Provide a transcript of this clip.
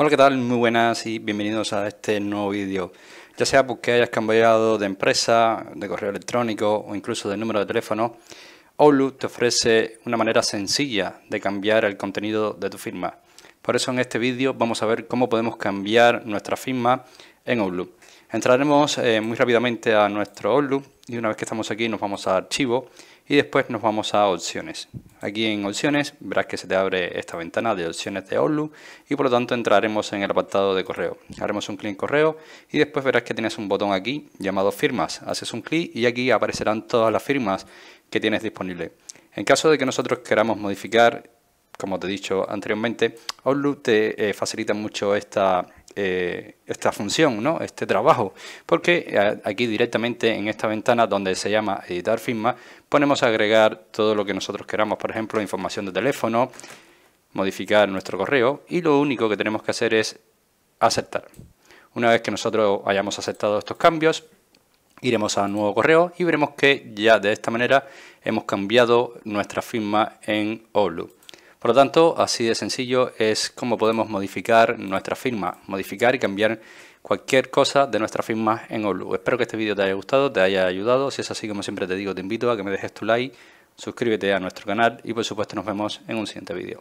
Hola, ¿qué tal? Muy buenas y bienvenidos a este nuevo vídeo. Ya sea porque hayas cambiado de empresa, de correo electrónico o incluso de número de teléfono, Outlook te ofrece una manera sencilla de cambiar el contenido de tu firma. Por eso en este vídeo vamos a ver cómo podemos cambiar nuestra firma en Outlook. Entraremos eh, muy rápidamente a nuestro Outlook y una vez que estamos aquí nos vamos a Archivo y después nos vamos a Opciones. Aquí en opciones verás que se te abre esta ventana de opciones de Outlook y por lo tanto entraremos en el apartado de correo. Haremos un clic en correo y después verás que tienes un botón aquí llamado firmas. Haces un clic y aquí aparecerán todas las firmas que tienes disponible. En caso de que nosotros queramos modificar, como te he dicho anteriormente, Outlook te eh, facilita mucho esta eh, esta función, ¿no? este trabajo, porque eh, aquí directamente en esta ventana donde se llama editar firma, ponemos a agregar todo lo que nosotros queramos, por ejemplo, información de teléfono, modificar nuestro correo y lo único que tenemos que hacer es aceptar. Una vez que nosotros hayamos aceptado estos cambios, iremos a nuevo correo y veremos que ya de esta manera hemos cambiado nuestra firma en Outlook. Por lo tanto, así de sencillo es cómo podemos modificar nuestra firma, modificar y cambiar cualquier cosa de nuestra firma en Olu. Espero que este vídeo te haya gustado, te haya ayudado. Si es así, como siempre te digo, te invito a que me dejes tu like, suscríbete a nuestro canal y por supuesto nos vemos en un siguiente vídeo.